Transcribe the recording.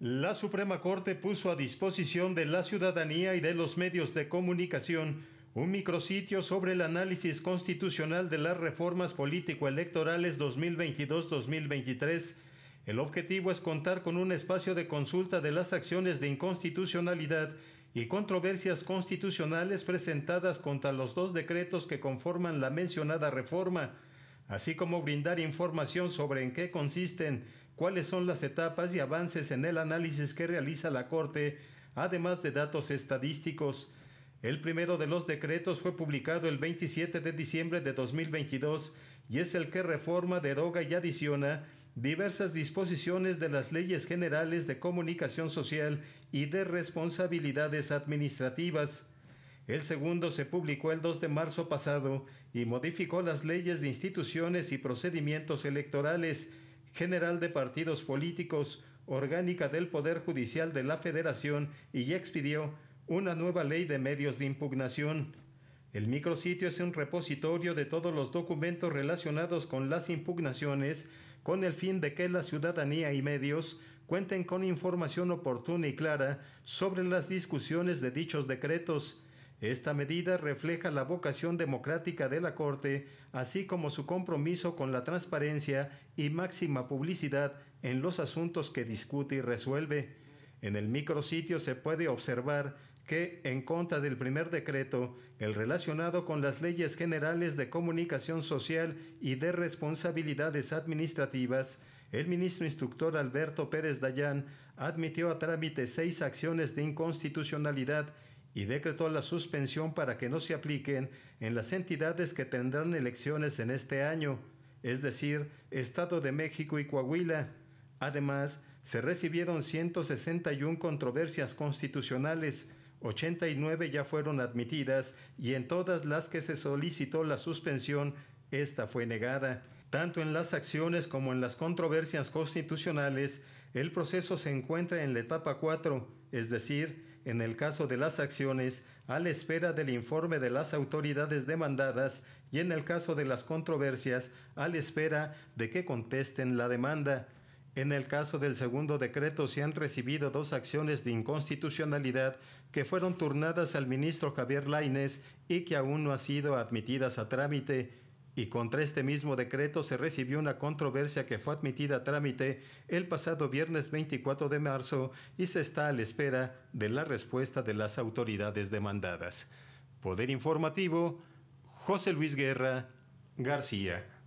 La Suprema Corte puso a disposición de la ciudadanía y de los medios de comunicación un micrositio sobre el análisis constitucional de las reformas político-electorales 2022-2023. El objetivo es contar con un espacio de consulta de las acciones de inconstitucionalidad y controversias constitucionales presentadas contra los dos decretos que conforman la mencionada reforma, así como brindar información sobre en qué consisten cuáles son las etapas y avances en el análisis que realiza la Corte, además de datos estadísticos. El primero de los decretos fue publicado el 27 de diciembre de 2022 y es el que reforma, deroga y adiciona diversas disposiciones de las leyes generales de comunicación social y de responsabilidades administrativas. El segundo se publicó el 2 de marzo pasado y modificó las leyes de instituciones y procedimientos electorales General de Partidos Políticos, Orgánica del Poder Judicial de la Federación y expidió una nueva ley de medios de impugnación. El micrositio es un repositorio de todos los documentos relacionados con las impugnaciones, con el fin de que la ciudadanía y medios cuenten con información oportuna y clara sobre las discusiones de dichos decretos, esta medida refleja la vocación democrática de la Corte, así como su compromiso con la transparencia y máxima publicidad en los asuntos que discute y resuelve. En el micrositio se puede observar que, en contra del primer decreto, el relacionado con las leyes generales de comunicación social y de responsabilidades administrativas, el ministro instructor Alberto Pérez Dayán admitió a trámite seis acciones de inconstitucionalidad y decretó la suspensión para que no se apliquen en las entidades que tendrán elecciones en este año, es decir, Estado de México y Coahuila. Además, se recibieron 161 controversias constitucionales, 89 ya fueron admitidas y en todas las que se solicitó la suspensión, esta fue negada. Tanto en las acciones como en las controversias constitucionales, el proceso se encuentra en la etapa 4, es decir, en el caso de las acciones a la espera del informe de las autoridades demandadas y en el caso de las controversias a la espera de que contesten la demanda. En el caso del segundo decreto se han recibido dos acciones de inconstitucionalidad que fueron turnadas al ministro Javier Laines y que aún no han sido admitidas a trámite y contra este mismo decreto se recibió una controversia que fue admitida a trámite el pasado viernes 24 de marzo y se está a la espera de la respuesta de las autoridades demandadas. Poder Informativo, José Luis Guerra, García.